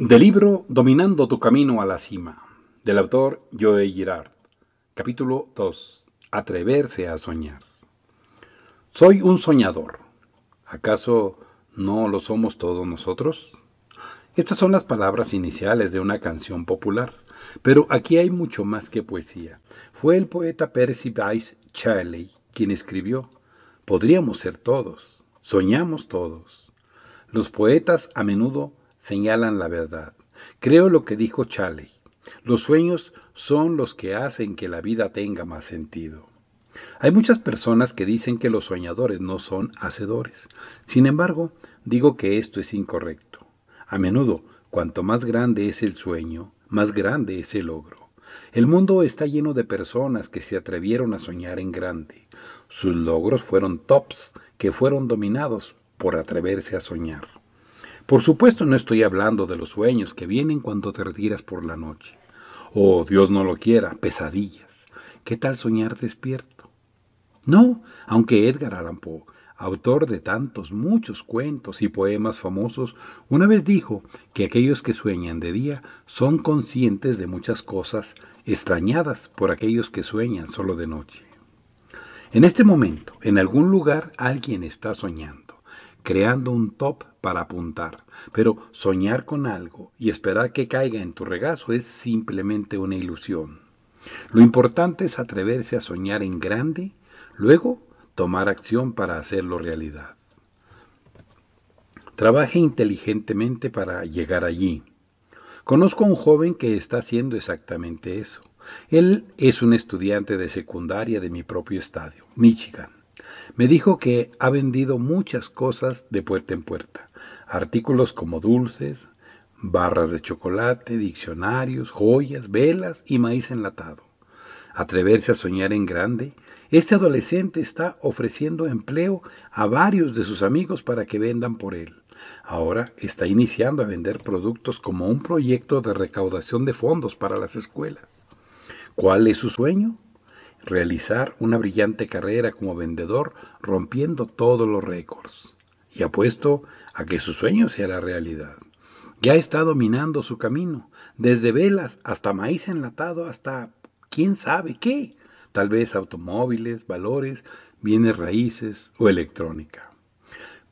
Del libro Dominando tu camino a la cima, del autor Joe Girard. Capítulo 2. Atreverse a soñar. Soy un soñador. ¿Acaso no lo somos todos nosotros? Estas son las palabras iniciales de una canción popular, pero aquí hay mucho más que poesía. Fue el poeta Percy Bysshe Shelley quien escribió: Podríamos ser todos, soñamos todos. Los poetas a menudo señalan la verdad. Creo lo que dijo Chaley. Los sueños son los que hacen que la vida tenga más sentido. Hay muchas personas que dicen que los soñadores no son hacedores. Sin embargo, digo que esto es incorrecto. A menudo, cuanto más grande es el sueño, más grande es el logro. El mundo está lleno de personas que se atrevieron a soñar en grande. Sus logros fueron tops que fueron dominados por atreverse a soñar. Por supuesto no estoy hablando de los sueños que vienen cuando te retiras por la noche. O, oh, Dios no lo quiera, pesadillas. ¿Qué tal soñar despierto? No, aunque Edgar Allan Poe, autor de tantos, muchos cuentos y poemas famosos, una vez dijo que aquellos que sueñan de día son conscientes de muchas cosas extrañadas por aquellos que sueñan solo de noche. En este momento, en algún lugar, alguien está soñando creando un top para apuntar. Pero soñar con algo y esperar que caiga en tu regazo es simplemente una ilusión. Lo importante es atreverse a soñar en grande, luego tomar acción para hacerlo realidad. Trabaje inteligentemente para llegar allí. Conozco a un joven que está haciendo exactamente eso. Él es un estudiante de secundaria de mi propio estadio, Michigan. Me dijo que ha vendido muchas cosas de puerta en puerta, artículos como dulces, barras de chocolate, diccionarios, joyas, velas y maíz enlatado. Atreverse a soñar en grande, este adolescente está ofreciendo empleo a varios de sus amigos para que vendan por él. Ahora está iniciando a vender productos como un proyecto de recaudación de fondos para las escuelas. ¿Cuál es su sueño? realizar una brillante carrera como vendedor rompiendo todos los récords. Y apuesto a que su sueño sea la realidad. Ya está dominando su camino, desde velas hasta maíz enlatado, hasta quién sabe qué, tal vez automóviles, valores, bienes raíces o electrónica.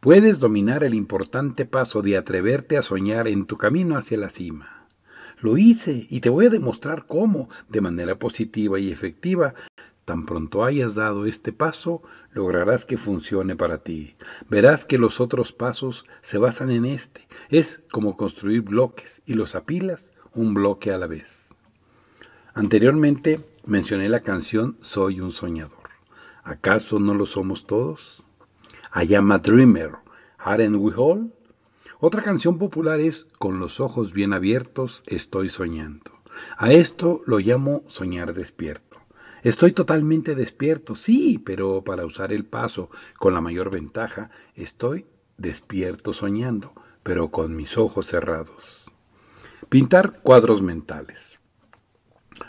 Puedes dominar el importante paso de atreverte a soñar en tu camino hacia la cima. Lo hice y te voy a demostrar cómo, de manera positiva y efectiva, Tan pronto hayas dado este paso, lograrás que funcione para ti. Verás que los otros pasos se basan en este. Es como construir bloques y los apilas un bloque a la vez. Anteriormente mencioné la canción Soy un soñador. ¿Acaso no lo somos todos? I am dreamer. Aren't we all? Otra canción popular es Con los ojos bien abiertos estoy soñando. A esto lo llamo soñar despierto. Estoy totalmente despierto, sí, pero para usar el paso con la mayor ventaja, estoy despierto soñando, pero con mis ojos cerrados. Pintar cuadros mentales.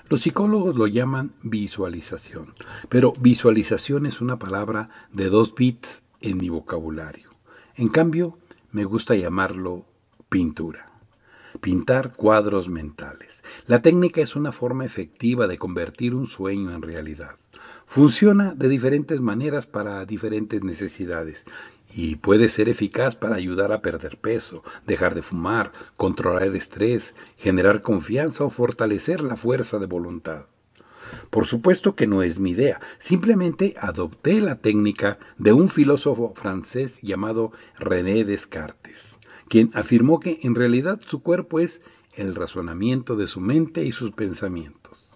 Los psicólogos lo llaman visualización, pero visualización es una palabra de dos bits en mi vocabulario. En cambio, me gusta llamarlo pintura. Pintar cuadros mentales. La técnica es una forma efectiva de convertir un sueño en realidad. Funciona de diferentes maneras para diferentes necesidades y puede ser eficaz para ayudar a perder peso, dejar de fumar, controlar el estrés, generar confianza o fortalecer la fuerza de voluntad. Por supuesto que no es mi idea, simplemente adopté la técnica de un filósofo francés llamado René Descartes quien afirmó que en realidad su cuerpo es el razonamiento de su mente y sus pensamientos.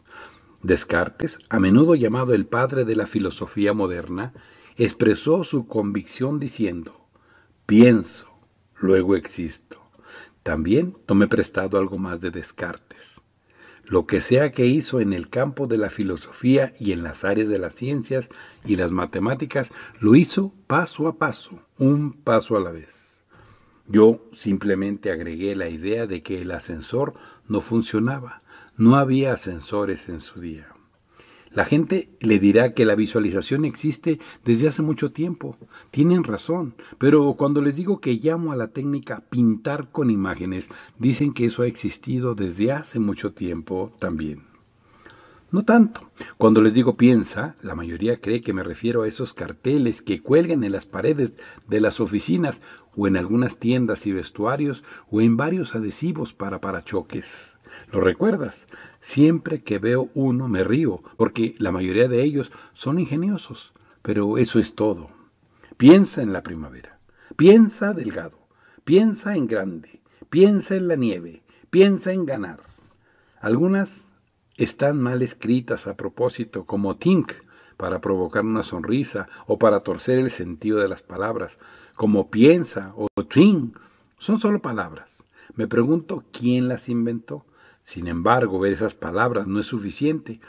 Descartes, a menudo llamado el padre de la filosofía moderna, expresó su convicción diciendo, pienso, luego existo. También tomé prestado algo más de Descartes. Lo que sea que hizo en el campo de la filosofía y en las áreas de las ciencias y las matemáticas, lo hizo paso a paso, un paso a la vez. Yo simplemente agregué la idea de que el ascensor no funcionaba. No había ascensores en su día. La gente le dirá que la visualización existe desde hace mucho tiempo. Tienen razón, pero cuando les digo que llamo a la técnica pintar con imágenes, dicen que eso ha existido desde hace mucho tiempo también. No tanto. Cuando les digo piensa, la mayoría cree que me refiero a esos carteles que cuelgan en las paredes de las oficinas o en algunas tiendas y vestuarios, o en varios adhesivos para parachoques. ¿Lo recuerdas? Siempre que veo uno me río, porque la mayoría de ellos son ingeniosos, pero eso es todo. Piensa en la primavera, piensa delgado, piensa en grande, piensa en la nieve, piensa en ganar. Algunas están mal escritas a propósito, como think, para provocar una sonrisa o para torcer el sentido de las palabras, como piensa o twin, son solo palabras. Me pregunto quién las inventó. Sin embargo, ver esas palabras no es suficiente.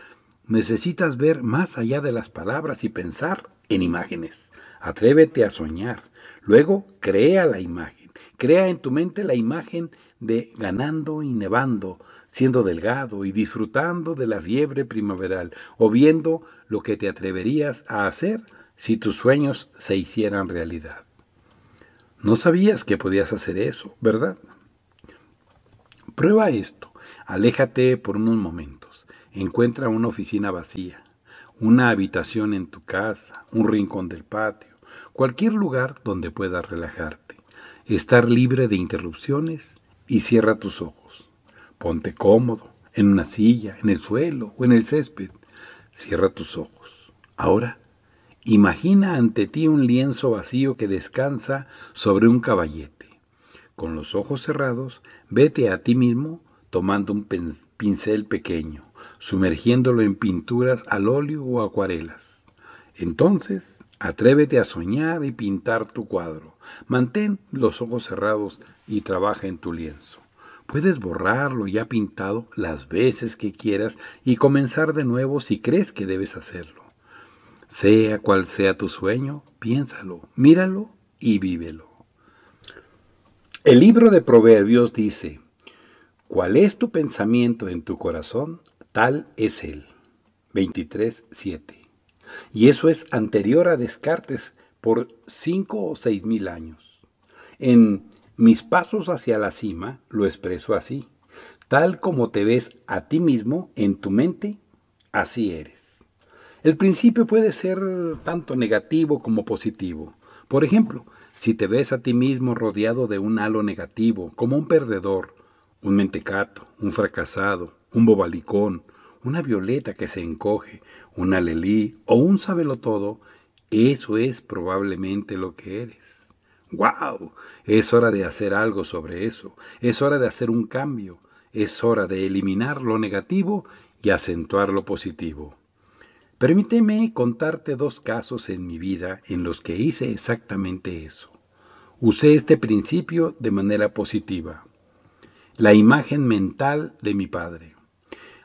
Necesitas ver más allá de las palabras y pensar en imágenes. Atrévete a soñar. Luego, crea la imagen. Crea en tu mente la imagen de ganando y nevando, siendo delgado y disfrutando de la fiebre primaveral, o viendo lo que te atreverías a hacer si tus sueños se hicieran realidad. No sabías que podías hacer eso, ¿verdad? Prueba esto. Aléjate por unos momentos. Encuentra una oficina vacía, una habitación en tu casa, un rincón del patio, cualquier lugar donde puedas relajarte, estar libre de interrupciones y cierra tus ojos. Ponte cómodo, en una silla, en el suelo o en el césped. Cierra tus ojos. Ahora Imagina ante ti un lienzo vacío que descansa sobre un caballete. Con los ojos cerrados, vete a ti mismo tomando un pincel pequeño, sumergiéndolo en pinturas al óleo o acuarelas. Entonces, atrévete a soñar y pintar tu cuadro. Mantén los ojos cerrados y trabaja en tu lienzo. Puedes borrarlo ya pintado las veces que quieras y comenzar de nuevo si crees que debes hacerlo. Sea cual sea tu sueño, piénsalo, míralo y vívelo. El libro de Proverbios dice, ¿cuál es tu pensamiento en tu corazón? Tal es él. 23.7. Y eso es anterior a Descartes por cinco o seis mil años. En Mis pasos hacia la cima lo expresó así. Tal como te ves a ti mismo en tu mente, así eres. El principio puede ser tanto negativo como positivo. Por ejemplo, si te ves a ti mismo rodeado de un halo negativo, como un perdedor, un mentecato, un fracasado, un bobalicón, una violeta que se encoge, una alelí o un sabelotodo, eso es probablemente lo que eres. ¡Wow! Es hora de hacer algo sobre eso. Es hora de hacer un cambio. Es hora de eliminar lo negativo y acentuar lo positivo. Permíteme contarte dos casos en mi vida en los que hice exactamente eso. Usé este principio de manera positiva. La imagen mental de mi padre.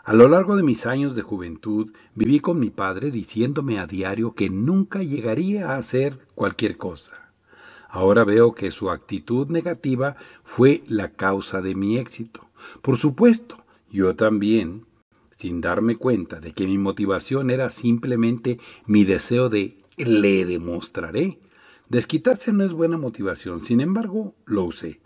A lo largo de mis años de juventud viví con mi padre diciéndome a diario que nunca llegaría a hacer cualquier cosa. Ahora veo que su actitud negativa fue la causa de mi éxito. Por supuesto, yo también sin darme cuenta de que mi motivación era simplemente mi deseo de le demostraré. Desquitarse no es buena motivación, sin embargo, lo usé.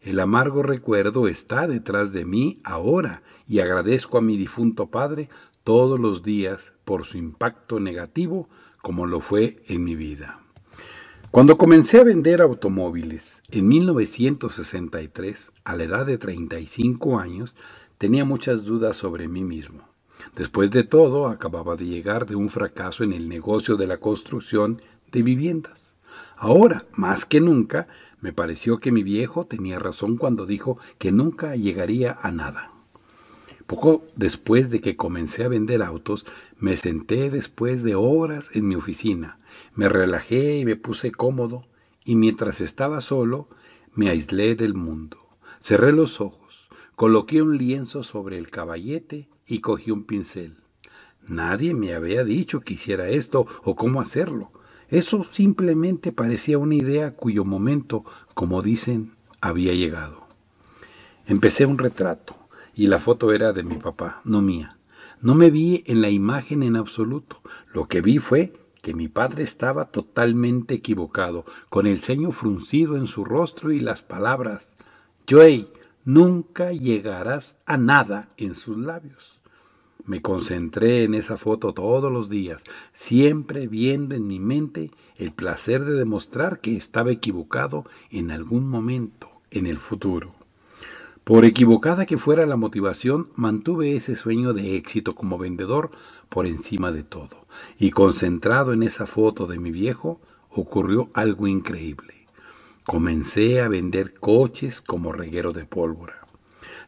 El amargo recuerdo está detrás de mí ahora y agradezco a mi difunto padre todos los días por su impacto negativo como lo fue en mi vida. Cuando comencé a vender automóviles en 1963, a la edad de 35 años, Tenía muchas dudas sobre mí mismo. Después de todo, acababa de llegar de un fracaso en el negocio de la construcción de viviendas. Ahora, más que nunca, me pareció que mi viejo tenía razón cuando dijo que nunca llegaría a nada. Poco después de que comencé a vender autos, me senté después de horas en mi oficina, me relajé y me puse cómodo, y mientras estaba solo, me aislé del mundo. Cerré los ojos Coloqué un lienzo sobre el caballete y cogí un pincel. Nadie me había dicho que hiciera esto o cómo hacerlo. Eso simplemente parecía una idea cuyo momento, como dicen, había llegado. Empecé un retrato, y la foto era de mi papá, no mía. No me vi en la imagen en absoluto. Lo que vi fue que mi padre estaba totalmente equivocado, con el ceño fruncido en su rostro y las palabras. Joey, nunca llegarás a nada en sus labios. Me concentré en esa foto todos los días, siempre viendo en mi mente el placer de demostrar que estaba equivocado en algún momento, en el futuro. Por equivocada que fuera la motivación, mantuve ese sueño de éxito como vendedor por encima de todo. Y concentrado en esa foto de mi viejo, ocurrió algo increíble. Comencé a vender coches como reguero de pólvora.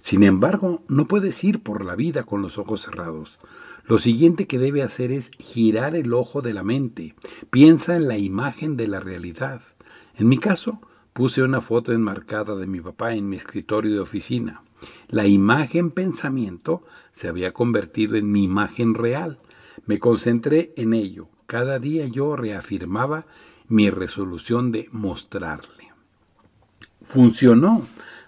Sin embargo, no puedes ir por la vida con los ojos cerrados. Lo siguiente que debe hacer es girar el ojo de la mente. Piensa en la imagen de la realidad. En mi caso, puse una foto enmarcada de mi papá en mi escritorio de oficina. La imagen pensamiento se había convertido en mi imagen real. Me concentré en ello. Cada día yo reafirmaba mi resolución de mostrarle funcionó.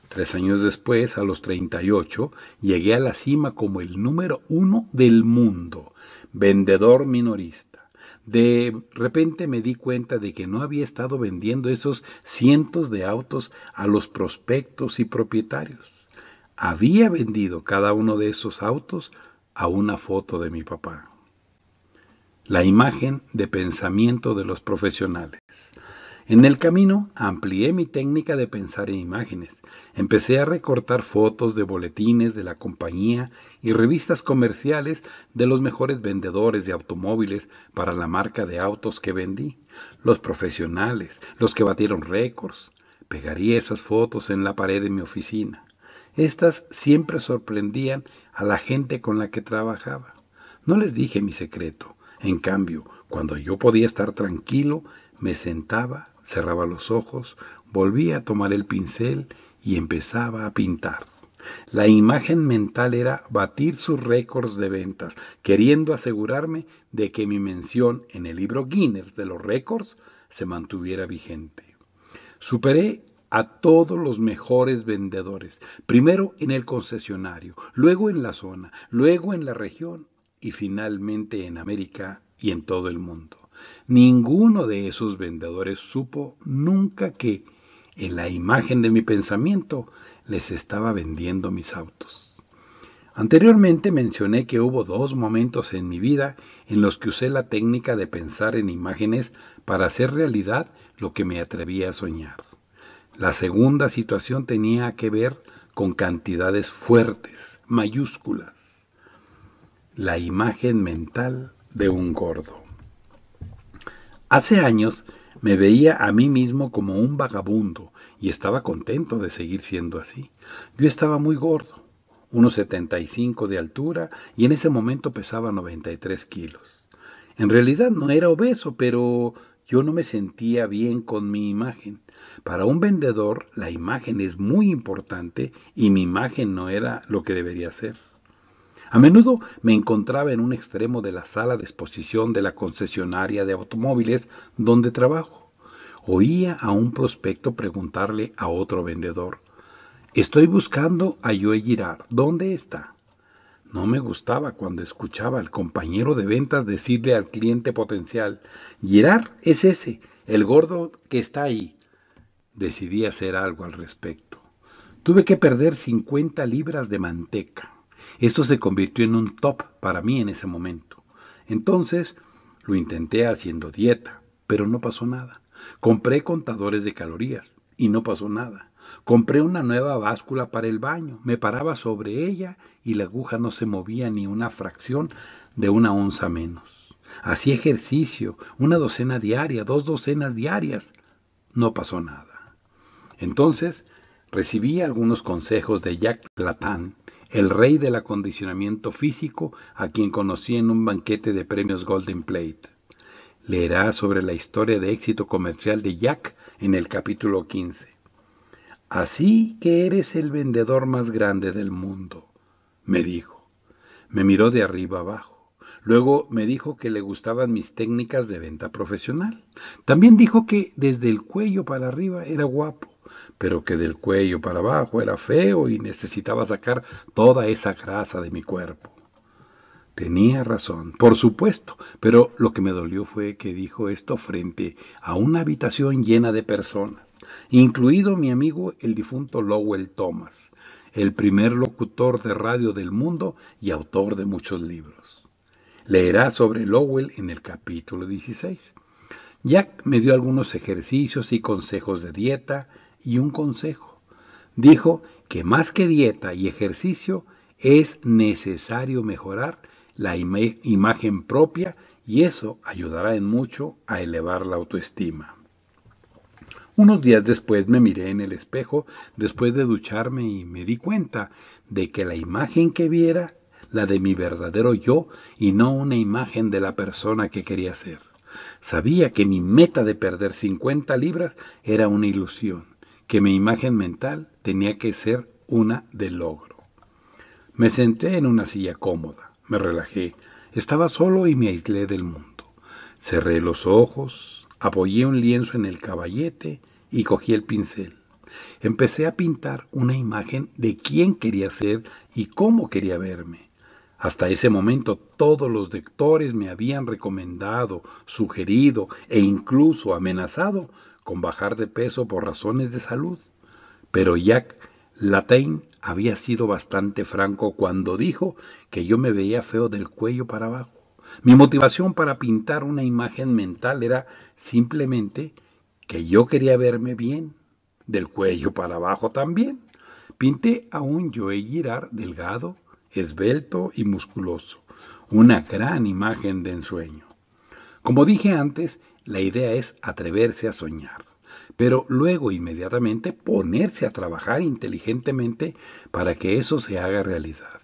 Tres años después, a los 38, llegué a la cima como el número uno del mundo, vendedor minorista. De repente me di cuenta de que no había estado vendiendo esos cientos de autos a los prospectos y propietarios. Había vendido cada uno de esos autos a una foto de mi papá. La imagen de pensamiento de los profesionales. En el camino amplié mi técnica de pensar en imágenes. Empecé a recortar fotos de boletines de la compañía y revistas comerciales de los mejores vendedores de automóviles para la marca de autos que vendí, los profesionales, los que batieron récords. Pegaría esas fotos en la pared de mi oficina. Estas siempre sorprendían a la gente con la que trabajaba. No les dije mi secreto. En cambio, cuando yo podía estar tranquilo, me sentaba cerraba los ojos, volvía a tomar el pincel y empezaba a pintar. La imagen mental era batir sus récords de ventas, queriendo asegurarme de que mi mención en el libro Guinness de los récords se mantuviera vigente. Superé a todos los mejores vendedores, primero en el concesionario, luego en la zona, luego en la región y finalmente en América y en todo el mundo. Ninguno de esos vendedores supo nunca que, en la imagen de mi pensamiento, les estaba vendiendo mis autos. Anteriormente mencioné que hubo dos momentos en mi vida en los que usé la técnica de pensar en imágenes para hacer realidad lo que me atrevía a soñar. La segunda situación tenía que ver con cantidades fuertes, mayúsculas. La imagen mental de un gordo. Hace años me veía a mí mismo como un vagabundo y estaba contento de seguir siendo así. Yo estaba muy gordo, unos 75 de altura y en ese momento pesaba 93 kilos. En realidad no era obeso, pero yo no me sentía bien con mi imagen. Para un vendedor la imagen es muy importante y mi imagen no era lo que debería ser. A menudo me encontraba en un extremo de la sala de exposición de la concesionaria de automóviles donde trabajo. Oía a un prospecto preguntarle a otro vendedor, Estoy buscando a Joe Girard, ¿dónde está? No me gustaba cuando escuchaba al compañero de ventas decirle al cliente potencial, Girard es ese, el gordo que está ahí. Decidí hacer algo al respecto. Tuve que perder 50 libras de manteca. Esto se convirtió en un top para mí en ese momento. Entonces lo intenté haciendo dieta, pero no pasó nada. Compré contadores de calorías y no pasó nada. Compré una nueva báscula para el baño, me paraba sobre ella y la aguja no se movía ni una fracción de una onza menos. Hacía ejercicio, una docena diaria, dos docenas diarias. No pasó nada. Entonces recibí algunos consejos de Jack Latán el rey del acondicionamiento físico a quien conocí en un banquete de premios Golden Plate. Leerá sobre la historia de éxito comercial de Jack en el capítulo 15. Así que eres el vendedor más grande del mundo, me dijo. Me miró de arriba abajo. Luego me dijo que le gustaban mis técnicas de venta profesional. También dijo que desde el cuello para arriba era guapo pero que del cuello para abajo era feo y necesitaba sacar toda esa grasa de mi cuerpo. Tenía razón, por supuesto, pero lo que me dolió fue que dijo esto frente a una habitación llena de personas, incluido mi amigo el difunto Lowell Thomas, el primer locutor de radio del mundo y autor de muchos libros. Leerá sobre Lowell en el capítulo 16. Jack me dio algunos ejercicios y consejos de dieta, y un consejo. Dijo que más que dieta y ejercicio es necesario mejorar la imagen propia y eso ayudará en mucho a elevar la autoestima. Unos días después me miré en el espejo después de ducharme y me di cuenta de que la imagen que viera la de mi verdadero yo y no una imagen de la persona que quería ser. Sabía que mi meta de perder 50 libras era una ilusión que mi imagen mental tenía que ser una de logro. Me senté en una silla cómoda, me relajé, estaba solo y me aislé del mundo. Cerré los ojos, apoyé un lienzo en el caballete y cogí el pincel. Empecé a pintar una imagen de quién quería ser y cómo quería verme. Hasta ese momento todos los lectores me habían recomendado, sugerido e incluso amenazado con bajar de peso por razones de salud, pero Jack Latain había sido bastante franco cuando dijo que yo me veía feo del cuello para abajo. Mi motivación para pintar una imagen mental era simplemente que yo quería verme bien, del cuello para abajo también. Pinté a un Joe Girard delgado, esbelto y musculoso, una gran imagen de ensueño. Como dije antes, la idea es atreverse a soñar, pero luego inmediatamente ponerse a trabajar inteligentemente para que eso se haga realidad.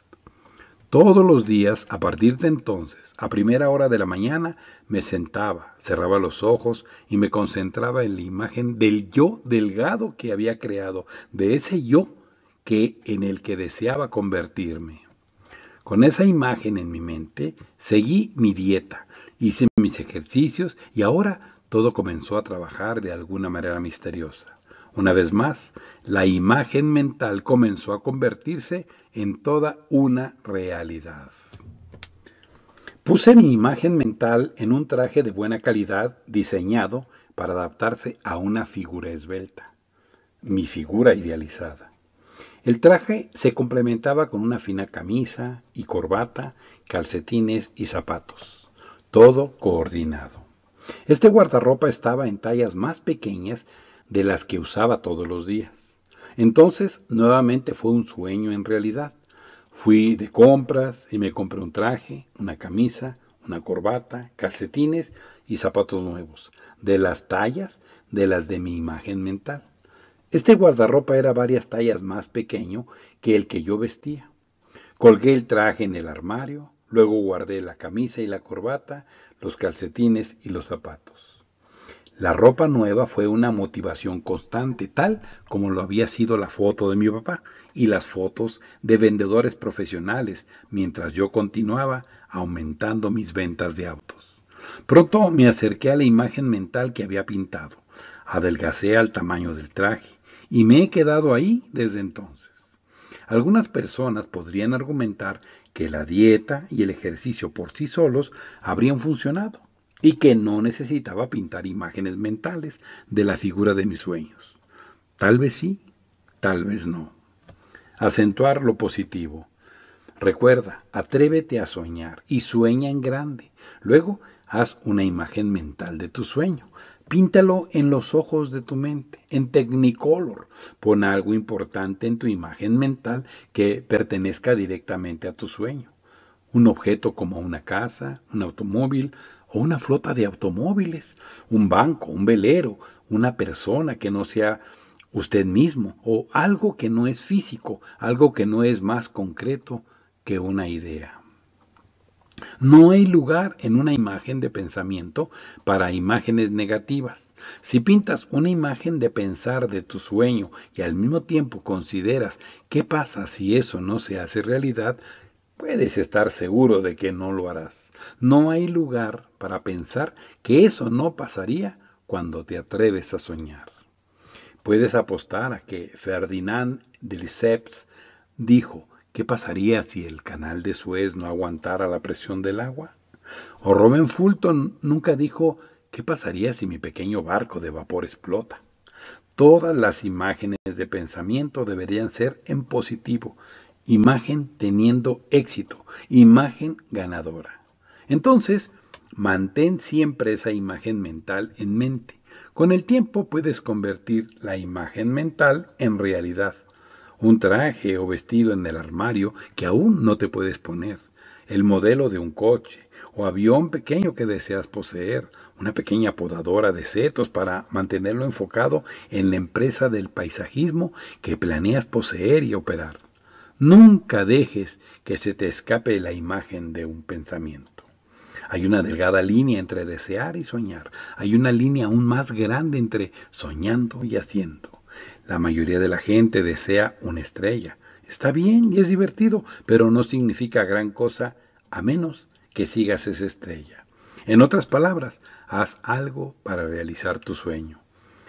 Todos los días, a partir de entonces, a primera hora de la mañana, me sentaba, cerraba los ojos y me concentraba en la imagen del yo delgado que había creado, de ese yo que en el que deseaba convertirme. Con esa imagen en mi mente, seguí mi dieta, hice mis ejercicios y ahora todo comenzó a trabajar de alguna manera misteriosa. Una vez más, la imagen mental comenzó a convertirse en toda una realidad. Puse mi imagen mental en un traje de buena calidad diseñado para adaptarse a una figura esbelta, mi figura idealizada. El traje se complementaba con una fina camisa y corbata, calcetines y zapatos todo coordinado. Este guardarropa estaba en tallas más pequeñas de las que usaba todos los días. Entonces, nuevamente fue un sueño en realidad. Fui de compras y me compré un traje, una camisa, una corbata, calcetines y zapatos nuevos, de las tallas de las de mi imagen mental. Este guardarropa era varias tallas más pequeño que el que yo vestía. Colgué el traje en el armario, Luego guardé la camisa y la corbata, los calcetines y los zapatos. La ropa nueva fue una motivación constante, tal como lo había sido la foto de mi papá y las fotos de vendedores profesionales, mientras yo continuaba aumentando mis ventas de autos. Pronto me acerqué a la imagen mental que había pintado, adelgacé al tamaño del traje y me he quedado ahí desde entonces. Algunas personas podrían argumentar que la dieta y el ejercicio por sí solos habrían funcionado y que no necesitaba pintar imágenes mentales de la figura de mis sueños. Tal vez sí, tal vez no. Acentuar lo positivo. Recuerda, atrévete a soñar y sueña en grande. Luego, haz una imagen mental de tu sueño. Píntalo en los ojos de tu mente, en Technicolor. Pon algo importante en tu imagen mental que pertenezca directamente a tu sueño. Un objeto como una casa, un automóvil o una flota de automóviles, un banco, un velero, una persona que no sea usted mismo o algo que no es físico, algo que no es más concreto que una idea. No hay lugar en una imagen de pensamiento para imágenes negativas. Si pintas una imagen de pensar de tu sueño y al mismo tiempo consideras qué pasa si eso no se hace realidad, puedes estar seguro de que no lo harás. No hay lugar para pensar que eso no pasaría cuando te atreves a soñar. Puedes apostar a que Ferdinand de Lesseps dijo, ¿Qué pasaría si el canal de Suez no aguantara la presión del agua? O Robin Fulton nunca dijo ¿qué pasaría si mi pequeño barco de vapor explota? Todas las imágenes de pensamiento deberían ser en positivo, imagen teniendo éxito, imagen ganadora. Entonces, mantén siempre esa imagen mental en mente. Con el tiempo puedes convertir la imagen mental en realidad un traje o vestido en el armario que aún no te puedes poner, el modelo de un coche o avión pequeño que deseas poseer, una pequeña podadora de setos para mantenerlo enfocado en la empresa del paisajismo que planeas poseer y operar. Nunca dejes que se te escape la imagen de un pensamiento. Hay una delgada línea entre desear y soñar. Hay una línea aún más grande entre soñando y haciendo. La mayoría de la gente desea una estrella. Está bien y es divertido, pero no significa gran cosa a menos que sigas esa estrella. En otras palabras, haz algo para realizar tu sueño.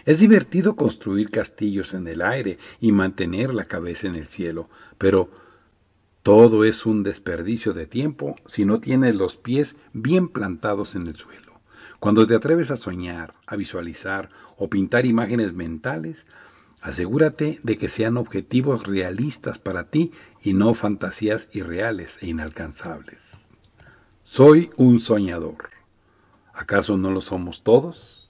Es divertido construir castillos en el aire y mantener la cabeza en el cielo, pero todo es un desperdicio de tiempo si no tienes los pies bien plantados en el suelo. Cuando te atreves a soñar, a visualizar o pintar imágenes mentales, Asegúrate de que sean objetivos realistas para ti y no fantasías irreales e inalcanzables. Soy un soñador. ¿Acaso no lo somos todos?